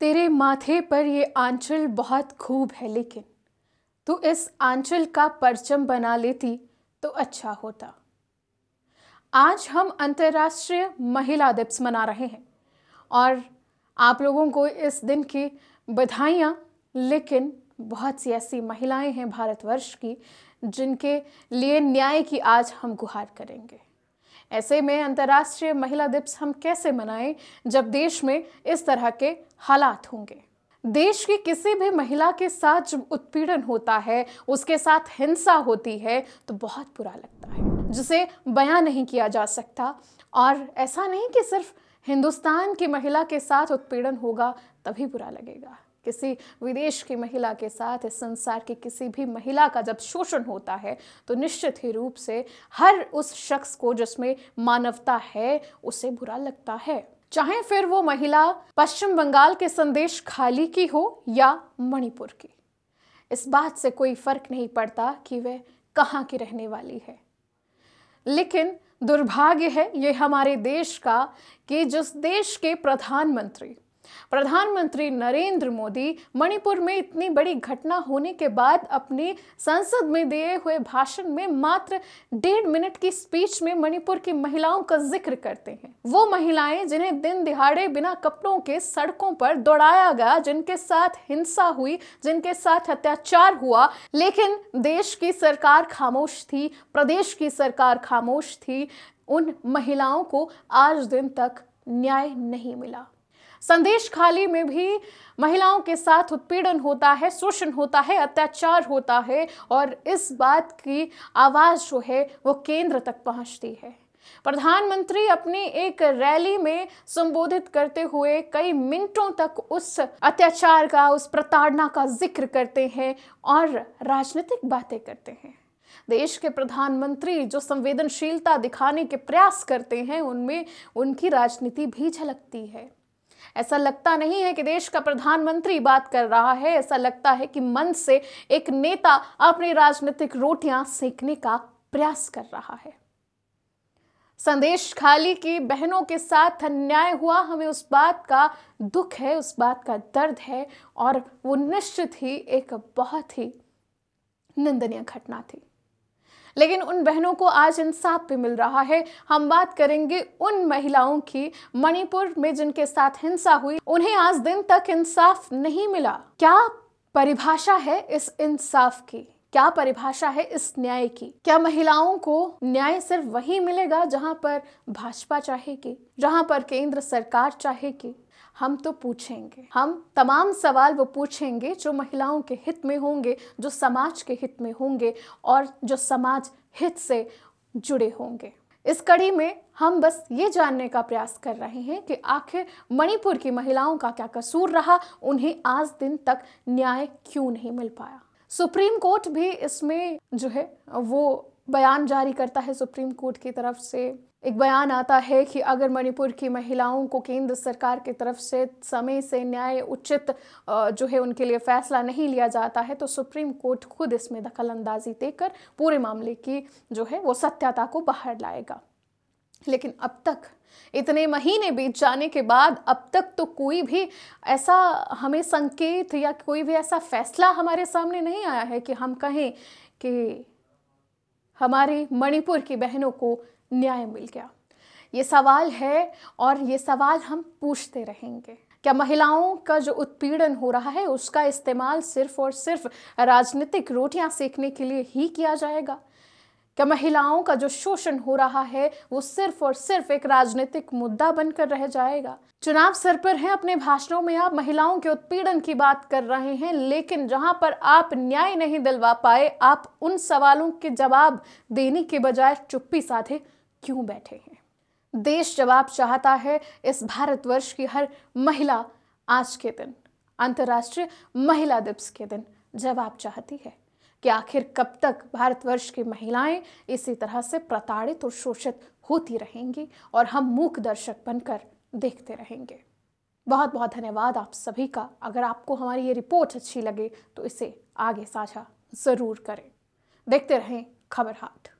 तेरे माथे पर ये आंचल बहुत खूब है लेकिन तू इस आंचल का परचम बना लेती तो अच्छा होता आज हम अंतर्राष्ट्रीय महिला दिवस मना रहे हैं और आप लोगों को इस दिन की बधाइयाँ लेकिन बहुत सी ऐसी महिलाएं हैं भारतवर्ष की जिनके लिए न्याय की आज हम गुहार करेंगे ऐसे में अंतर्राष्ट्रीय महिला दिवस हम कैसे मनाएं जब देश में इस तरह के हालात होंगे देश की किसी भी महिला के साथ जब उत्पीड़न होता है उसके साथ हिंसा होती है तो बहुत बुरा लगता है जिसे बयां नहीं किया जा सकता और ऐसा नहीं कि सिर्फ हिंदुस्तान की महिला के साथ उत्पीड़न होगा तभी बुरा लगेगा किसी विदेश की महिला के साथ इस संसार की किसी भी महिला का जब शोषण होता है तो निश्चित ही रूप से हर उस शख्स को जिसमें मानवता है उसे बुरा लगता है चाहे फिर वो महिला पश्चिम बंगाल के संदेश खाली की हो या मणिपुर की इस बात से कोई फर्क नहीं पड़ता कि वह कहाँ की रहने वाली है लेकिन दुर्भाग्य है ये हमारे देश का कि जिस देश के प्रधानमंत्री प्रधानमंत्री नरेंद्र मोदी मणिपुर में इतनी बड़ी घटना होने के बाद अपने संसद में दिए हुए भाषण में मात्र डेढ़ मिनट की स्पीच में मणिपुर की महिलाओं का जिक्र करते हैं वो महिलाएं जिन्हें दिन दिहाड़े बिना कपड़ों के सड़कों पर दौड़ाया गया जिनके साथ हिंसा हुई जिनके साथ अत्याचार हुआ लेकिन देश की सरकार खामोश थी प्रदेश की सरकार खामोश थी उन महिलाओं को आज दिन तक न्याय नहीं मिला संदेश खाली में भी महिलाओं के साथ उत्पीड़न होता है शोषण होता है अत्याचार होता है और इस बात की आवाज़ जो है वो केंद्र तक पहुंचती है प्रधानमंत्री अपनी एक रैली में संबोधित करते हुए कई मिनटों तक उस अत्याचार का उस प्रताड़ना का जिक्र करते हैं और राजनीतिक बातें करते हैं देश के प्रधानमंत्री जो संवेदनशीलता दिखाने के प्रयास करते हैं उनमें उनकी राजनीति भी झलकती है ऐसा लगता नहीं है कि देश का प्रधानमंत्री बात कर रहा है ऐसा लगता है कि मन से एक नेता अपनी राजनीतिक रोटियां सेकने का प्रयास कर रहा है संदेश खाली की बहनों के साथ अन्याय हुआ हमें उस बात का दुख है उस बात का दर्द है और वो निश्चित ही एक बहुत ही निंदनीय घटना थी लेकिन उन बहनों को आज इंसाफ भी मिल रहा है हम बात करेंगे उन महिलाओं की मणिपुर में जिनके साथ हिंसा हुई उन्हें आज दिन तक इंसाफ नहीं मिला क्या परिभाषा है इस इंसाफ की क्या परिभाषा है इस न्याय की क्या महिलाओं को न्याय सिर्फ वही मिलेगा जहां पर भाजपा चाहेगी जहां पर केंद्र सरकार चाहेगी हम तो पूछेंगे हम तमाम सवाल वो पूछेंगे जो महिलाओं के हित में होंगे जो समाज के हित में होंगे और जो समाज हित से जुड़े होंगे इस कड़ी में हम बस ये जानने का प्रयास कर रहे हैं कि आखिर मणिपुर की महिलाओं का क्या कसूर रहा उन्हें आज दिन तक न्याय क्यों नहीं मिल पाया सुप्रीम कोर्ट भी इसमें जो है वो बयान जारी करता है सुप्रीम कोर्ट की तरफ से एक बयान आता है कि अगर मणिपुर की महिलाओं को केंद्र सरकार की तरफ से समय से न्याय उचित जो है उनके लिए फैसला नहीं लिया जाता है तो सुप्रीम कोर्ट खुद इसमें दखल अंदाजी देकर पूरे मामले की जो है वो सत्यता को बाहर लाएगा लेकिन अब तक इतने महीने बीत जाने के बाद अब तक तो कोई भी ऐसा हमें संकेत या कोई भी ऐसा फैसला हमारे सामने नहीं आया है कि हम कहें कि हमारी मणिपुर की बहनों को न्याय मिल गया ये सवाल है और ये सवाल हम पूछते रहेंगे क्या महिलाओं का जो उत्पीड़न हो रहा है उसका इस्तेमाल सिर्फ और सिर्फ राजनीतिक रोटियां सेकने के लिए ही किया जाएगा क्या महिलाओं का जो शोषण हो रहा है वो सिर्फ और सिर्फ एक राजनीतिक मुद्दा बनकर रह जाएगा चुनाव सर पर है अपने भाषणों में आप महिलाओं के उत्पीड़न की बात कर रहे हैं लेकिन जहां पर आप न्याय नहीं दिलवा पाए आप उन सवालों के जवाब देने के बजाय चुप्पी साधे क्यों बैठे हैं देश जवाब चाहता है इस भारतवर्ष की हर महिला आज के दिन अंतर्राष्ट्रीय महिला दिवस के दिन जवाब चाहती है कि आखिर कब तक भारतवर्ष की महिलाएं इसी तरह से प्रताड़ित और शोषित होती रहेंगी और हम मूक दर्शक बनकर देखते रहेंगे बहुत बहुत धन्यवाद आप सभी का अगर आपको हमारी ये रिपोर्ट अच्छी लगे तो इसे आगे साझा ज़रूर करें देखते रहें खबर हाथ